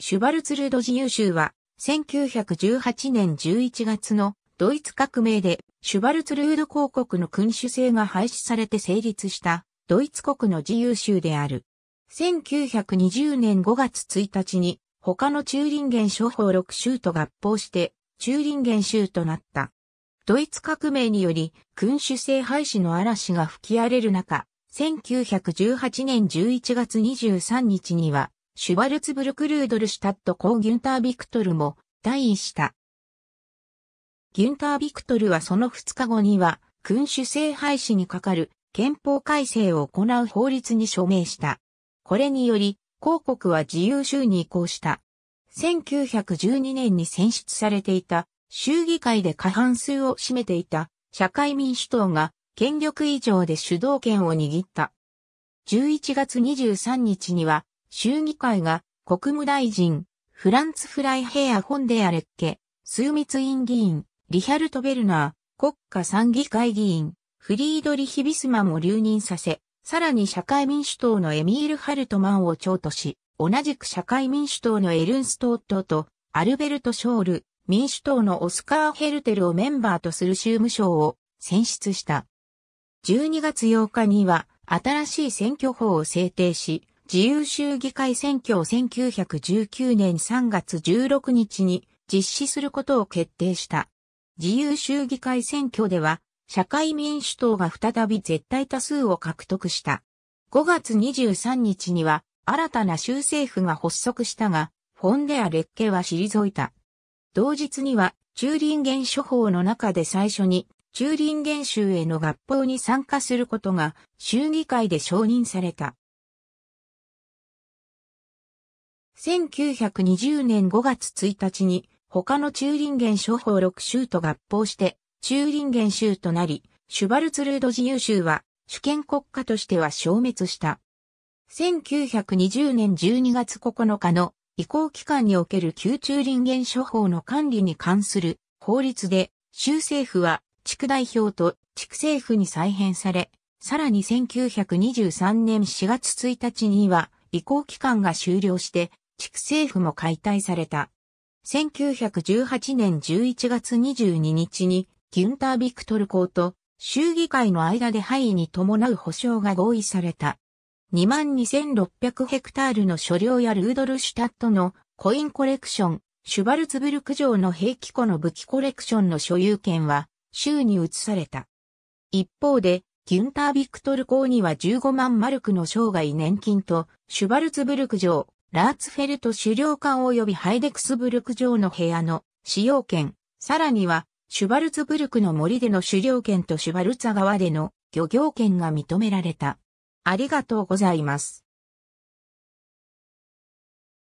シュバルツルド自由州は、1918年11月のドイツ革命でシュバルツルード公国の君主制が廃止されて成立したドイツ国の自由州である。1920年5月1日に他のチューリンゲン諸法6州と合法してチューリンゲン州となった。ドイツ革命により君主制廃止の嵐が吹き荒れる中、1918年11月23日にはシュワルツブルク・ルードルシュタット・公ギュンター・ビクトルも退位した。ギュンター・ビクトルはその2日後には、君主制廃止にかかる憲法改正を行う法律に署名した。これにより、広告は自由州に移行した。1912年に選出されていた、州議会で過半数を占めていた、社会民主党が、権力以上で主導権を握った。11月23日には、州議会が国務大臣、フランツ・フライヘア・ホンデアレッケ、ツ・密院議員、リヒャルト・ベルナー、国家参議会議員、フリードリヒ・ビスマンを留任させ、さらに社会民主党のエミール・ハルトマンを長とし、同じく社会民主党のエルンストートとアルベルト・ショール、民主党のオスカー・ヘルテルをメンバーとする州務省を選出した。12月8日には新しい選挙法を制定し、自由州議会選挙を1919年3月16日に実施することを決定した。自由州議会選挙では、社会民主党が再び絶対多数を獲得した。5月23日には、新たな州政府が発足したが、フォンデア・レッケは退いた。同日には、チューリンゲン処方の中で最初に、チューリンゲン州への合法に参加することが、州議会で承認された。1920年5月1日に他のチューリンゲン諸法6州と合法してチューリンゲン州となり、シュバルツルード自由州は主権国家としては消滅した。1920年12月9日の移行期間における旧中林原処方諸法の管理に関する法律で州政府は地区代表と地区政府に再編され、さらに1923年4月1日には移行期間が終了して地区政府も解体された。1918年11月22日に、ギュンター・ビクトル公と州議会の間で範囲に伴う保障が合意された。22,600ヘクタールの所領やルードルシュタットのコインコレクション、シュバルツブルク城の兵器庫の武器コレクションの所有権は州に移された。一方で、ギュンター・ビクトル公には15万マルクの生涯年金と、シュバルツブルク城、ラーツフェルト狩猟館及びハイデクスブルク城の部屋の使用権、さらには、シュバルツブルクの森での狩猟権とシュバルツァ川での漁業権が認められた。ありがとうございます。